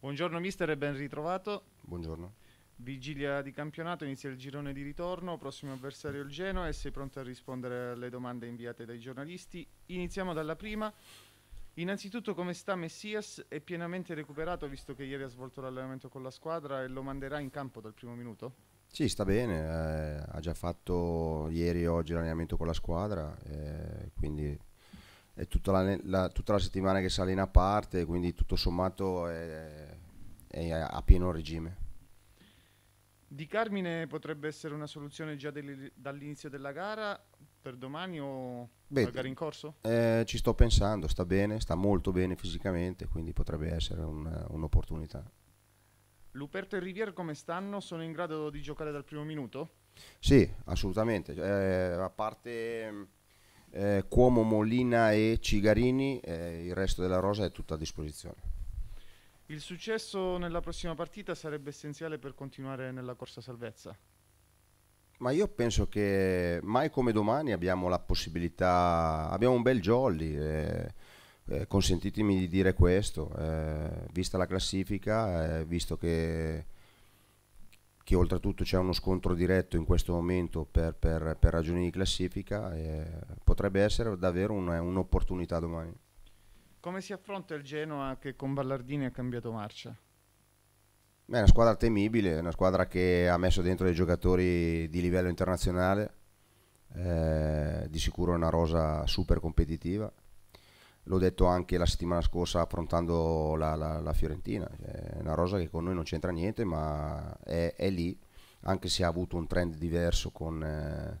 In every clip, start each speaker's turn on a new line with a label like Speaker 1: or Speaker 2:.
Speaker 1: Buongiorno mister e ben ritrovato. Buongiorno. Vigilia di campionato, inizia il girone di ritorno, prossimo avversario il Genoa e sei pronto a rispondere alle domande inviate dai giornalisti. Iniziamo dalla prima. Innanzitutto come sta Messias? È pienamente recuperato visto che ieri ha svolto l'allenamento con la squadra e lo manderà in campo dal primo minuto?
Speaker 2: Sì, sta bene, eh, ha già fatto ieri e oggi l'allenamento con la squadra, eh, quindi è tutta la, la, tutta la, settimana che sale in a parte, quindi tutto sommato è, è a pieno regime.
Speaker 1: Di Carmine potrebbe essere una soluzione già del, dall'inizio della gara per domani o Beh, gara in corso?
Speaker 2: Eh, ci sto pensando, sta bene, sta molto bene fisicamente, quindi potrebbe essere un, un'opportunità.
Speaker 1: Luperto e Rivier come stanno? Sono in grado di giocare dal primo minuto?
Speaker 2: Sì, assolutamente. Eh, a parte eh, Cuomo, Molina e Cigarini, eh, il resto della rosa è tutta a disposizione.
Speaker 1: Il successo nella prossima partita sarebbe essenziale per continuare nella corsa salvezza?
Speaker 2: Ma io penso che mai come domani abbiamo la possibilità, abbiamo un bel jolly. Eh, eh, consentitemi di dire questo, eh, vista la classifica, eh, visto che, che oltretutto c'è uno scontro diretto in questo momento per, per, per ragioni di classifica, eh, potrebbe essere davvero un'opportunità domani.
Speaker 1: Come si affronta il Genoa che con Ballardini ha cambiato marcia?
Speaker 2: Beh, è una squadra temibile, è una squadra che ha messo dentro dei giocatori di livello internazionale, eh, di sicuro è una rosa super competitiva l'ho detto anche la settimana scorsa affrontando la, la, la Fiorentina, cioè, è una rosa che con noi non c'entra niente, ma è, è lì, anche se ha avuto un trend diverso con, eh,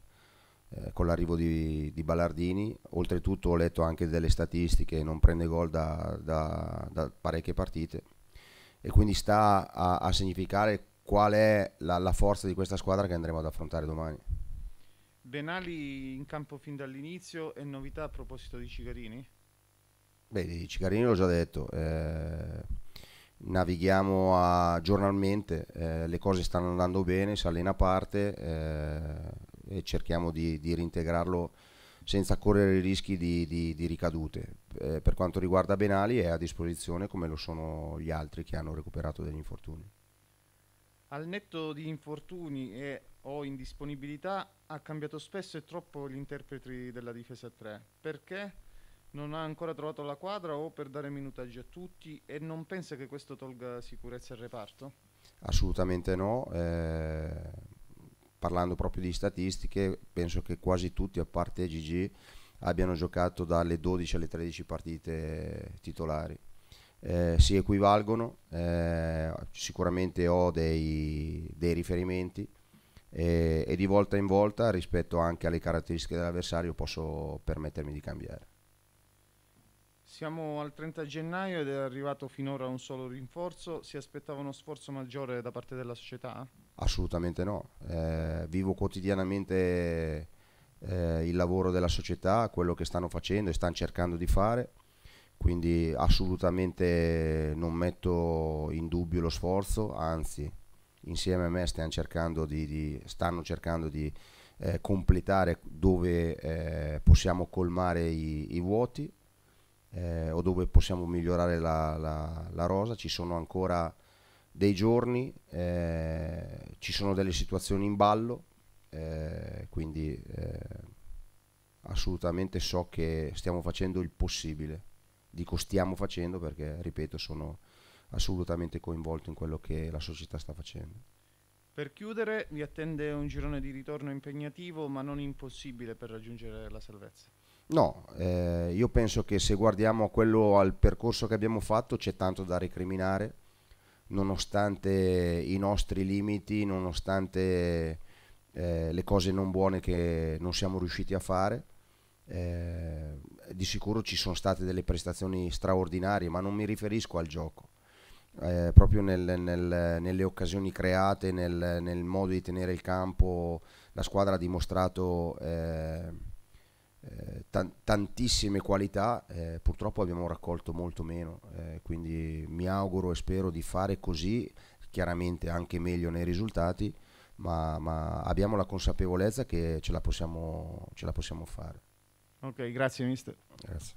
Speaker 2: eh, con l'arrivo di, di, Ballardini, oltretutto ho letto anche delle statistiche, non prende gol da, da, da parecchie partite e quindi sta a, a significare qual è la, la forza di questa squadra che andremo ad affrontare domani.
Speaker 1: Benali in campo fin dall'inizio e novità a proposito di Cigarini?
Speaker 2: Beh, Cicarini l'ho già detto, eh, navighiamo a, giornalmente, eh, le cose stanno andando bene, si allena a parte eh, e cerchiamo di, di, rintegrarlo senza correre rischi di, di, di ricadute. Eh, per quanto riguarda Benali è a disposizione come lo sono gli altri che hanno recuperato degli infortuni.
Speaker 1: Al netto di infortuni e o indisponibilità ha cambiato spesso e troppo gli interpreti della difesa 3. Perché? non ha ancora trovato la quadra o per dare minutaggi a tutti e non pensa che questo tolga sicurezza al reparto?
Speaker 2: Assolutamente no. Eh, parlando proprio di statistiche, penso che quasi tutti, a parte Gigi, abbiano giocato dalle 12 alle 13 partite titolari. Eh, si equivalgono, eh, sicuramente ho dei, dei riferimenti eh, e di volta in volta rispetto anche alle caratteristiche dell'avversario posso permettermi di cambiare.
Speaker 1: Siamo al 30 gennaio ed è arrivato finora un solo rinforzo. Si aspettava uno sforzo maggiore da parte della società?
Speaker 2: Assolutamente no. Eh, vivo quotidianamente eh, il lavoro della società, quello che stanno facendo e stanno cercando di fare, quindi assolutamente non metto in dubbio lo sforzo, anzi insieme a me stanno cercando di, di, stanno cercando di eh, completare dove eh, possiamo colmare i, i vuoti eh, o dove possiamo migliorare la, la, la, rosa, ci sono ancora dei giorni, eh, ci sono delle situazioni in ballo, eh, quindi eh, assolutamente so che stiamo facendo il possibile, dico stiamo facendo perché, ripeto, sono assolutamente coinvolto in quello che la società sta facendo.
Speaker 1: Per chiudere, vi attende un girone di ritorno impegnativo ma non impossibile per raggiungere la salvezza.
Speaker 2: No, eh, io penso che se guardiamo quello, al percorso che abbiamo fatto c'è tanto da recriminare, nonostante i nostri limiti, nonostante eh, le cose non buone che non siamo riusciti a fare. Eh, di sicuro ci sono state delle prestazioni straordinarie, ma non mi riferisco al gioco. Eh, proprio nel, nel, nelle occasioni create, nel, nel, modo di tenere il campo, la squadra ha dimostrato eh, eh, tantissime qualità, eh, purtroppo abbiamo raccolto molto meno, eh, quindi mi auguro e spero di fare così, chiaramente anche meglio nei risultati, ma, ma abbiamo la consapevolezza che ce la possiamo, ce la possiamo fare.
Speaker 1: Ok, grazie mister.
Speaker 2: Grazie.